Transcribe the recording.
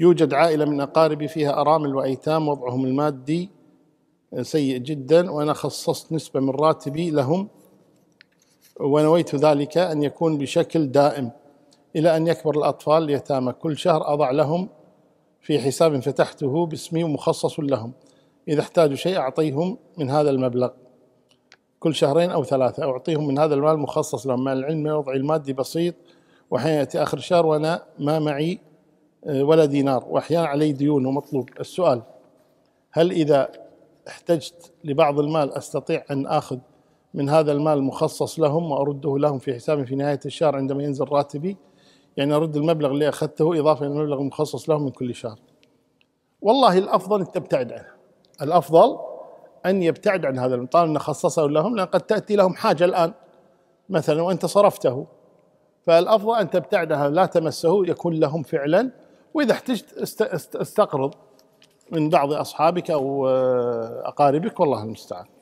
يوجد عائلة من أقاربي فيها أرامل وأيتام وضعهم المادي آه، سيء جدا وأنا خصصت نسبة من راتبي لهم ونويت ذلك أن يكون بشكل دائم إلى أن يكبر الأطفال اليتامى كل شهر أضع لهم في حساب فتحته باسمي ومخصص لهم إذا احتاجوا شيء أعطيهم من هذا المبلغ كل شهرين أو ثلاثة أعطيهم من هذا المال مخصص لهم مع العلم وضعي المادي بسيط وحين يأتي آخر الشهر وأنا ما معي آه، ولا دينار وأحيانا عليه ديون ومطلوب السؤال هل إذا احتجت لبعض المال أستطيع أن أخذ من هذا المال مخصص لهم وأرده لهم في حسابي في نهاية الشهر عندما ينزل راتبي يعني أرد المبلغ اللي أخذته إضافة إلى المبلغ المخصص لهم من كل شهر والله الأفضل أن تبتعد عنه الأفضل أن يبتعد عن هذا المطال أن خصصه لهم لأن قد تأتي لهم حاجة الآن مثلا وأنت صرفته فالأفضل أن تبتعد عنه لا تمسه يكون لهم فعلا واذا احتجت استقرض من بعض اصحابك او آه، اقاربك والله المستعان